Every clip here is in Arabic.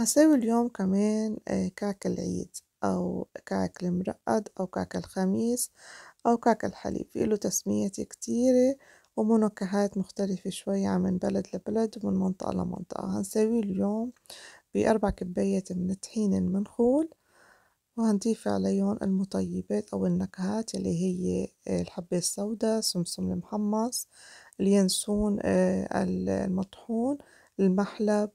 هسوي اليوم كمان آه، كعك العيد أو كعك المرقد أو كعك الخميس أو كعك الحليب له تسميات كتيرة ومنكهات مختلفة شوية من بلد لبلد ومن منطقة لمنطقة هنسوي اليوم بأربع كبايات من طحين المنخول وهنضيف عليهم المطيبات أو النكهات اللي هي آه، الحبة السوداء سمسم المحمص اليانسون آه، المطحون المحلب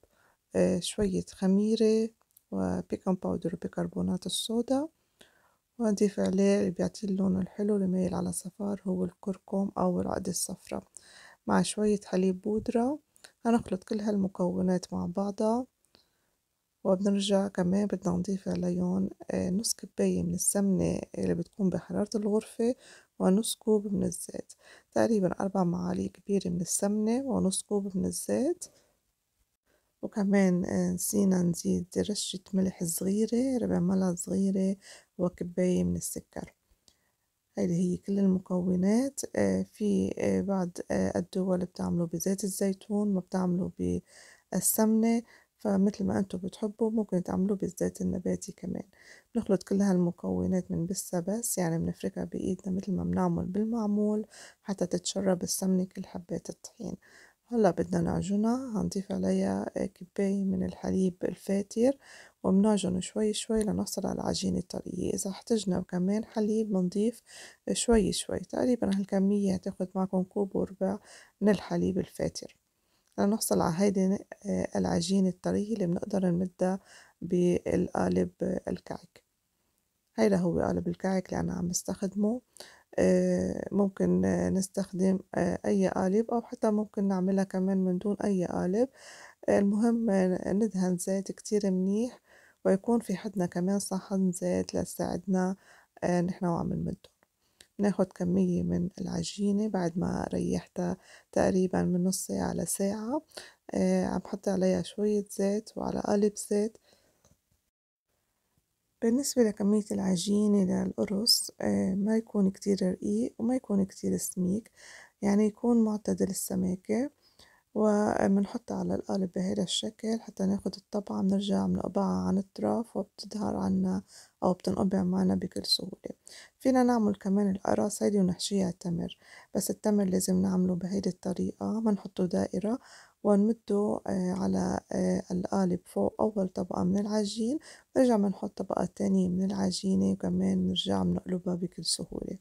آه، شوية خميرة وبيكنج باودر وبيكربونات الصودا ونضيف عليه اللي بيعطي اللون الحلو اللي مايل على صفار هو الكركم أو العقدة الصفرة مع شوية حليب بودرة هنخلط كل هالمكونات مع بعضها وبنرجع كمان بدنا نضيف عليهم آه، نص كباية من السمنة اللي بتكون بحرارة الغرفة ونص كوب من الزيت تقريبا أربع معالق كبيرة من السمنة ونص كوب من الزيت وكمان نسينا نزيد رشة ملح صغيرة ربع ملعقة صغيرة وكباية من السكر هذه هي كل المكونات آه، في آه، بعض آه، الدول بتعملوا بزيت الزيتون ما بتعملوا بالسمنة فمثل ما انتم بتحبوا ممكن تعملوا بالزيت النباتي كمان بنخلط كل هالمكونات من بس بس يعني بنفركها بايدنا مثل ما بنعمل بالمعمول حتى تتشرب السمنة كل حبات الطحين هلا بدنا نعجنها هنضيف عليها كباية من الحليب الفاتر وبنعجن شوي شوي لنحصل على العجينة الطرية إذا احتجنا كمان حليب بنضيف شوي شوي تقريبا هالكمية هتاخد معكم كوب وربع من الحليب الفاتر لنحصل على هيدي آه، العجينة الطرية اللي بنقدر نمدها بالقالب الكعك هيدا هو قالب الكعك اللي أنا عم بستخدمه آه، ممكن نستخدم آه، أي قالب أو حتى ممكن نعملها كمان من دون أي قالب المهم ندهن زيت كتير منيح ويكون في حدنا كمان صحن زيت لساعدنا آه، نحن وعم نمده ناخد كمية من العجينة بعد ما ريحتها تقريبا من نص ساعة لساعة عم بحط عليها شوية زيت وعلى قالب زيت بالنسبة لكمية العجينة آه، للقرص ما يكون كتير رقيق وما يكون كتير سميك يعني يكون معتدل السماكة ومنحطها على القالب بهذا الشكل حتى ناخد الطبعة بنرجع بنقبعها عن الطرف وبتظهر عنا أو بتنقبع معنا بكل سهولة فينا نعمل كمان القرص هيدي ونحشيها تمر بس التمر لازم نعمله بهيدي الطريقة نحطه دائرة ونمده آه، على آه، القالب فوق أول طبقة من العجين نرجع بنحط طبقة تانية من العجينة وكمان بنرجع بنقلبها بكل سهولة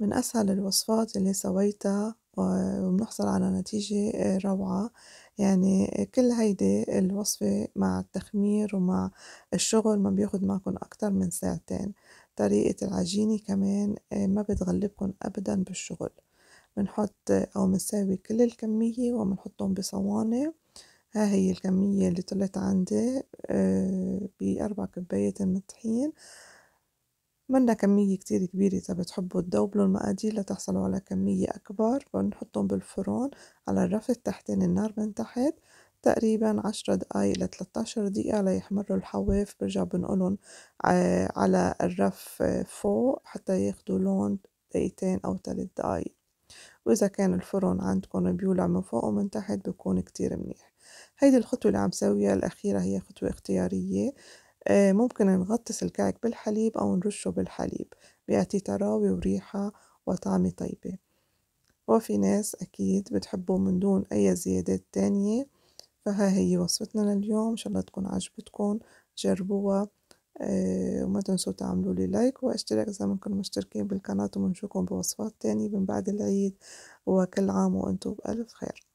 من أسهل الوصفات اللي سويتها وبنحصل على نتيجة روعة يعني كل هيدي الوصفة مع التخمير ومع الشغل ما بياخد معكم أكتر من ساعتين طريقة العجينة كمان آه، ما بتغلبكم أبدا بالشغل بنحط أو بنساوي كل الكمية وبنحطهم بصوانة ها هي الكمية اللي طلعت عندي آه، بأربع كبايات من الطحين منا كمية كتير كبيرة إذا بتحبوا تدوبلوا المقادير لتحصلوا على كمية أكبر بنحطهم بالفرن على الرف التحتين النار من تحت تقريبا عشرة دقايق لتلتاشر دقيقة ليحمروا الحواف برجع بنقلهم على الرف فوق حتى ياخدوا لون دقيقتين أو تلات دقايق وإذا كان الفرن عندكم بيولع من فوق ومن تحت بكون كتير منيح هيدي الخطوة اللي عم ساويها الأخيرة هي خطوة اختيارية آه، ممكن نغطس الكعك بالحليب أو نرشه بالحليب بيعطي طراوة وريحة وطعمة طيبة وفي ناس أكيد بتحبه من دون أي زيادات تانية فها هي وصفتنا لليوم إن شاء الله تكون عجبتكم جربوها آه، وما تنسوا تعملوا لي لايك واشتراك إذا ما مشتركين بالقناة وبنشوفكم بوصفات تانية من بعد العيد وكل عام وأنتم بألف خير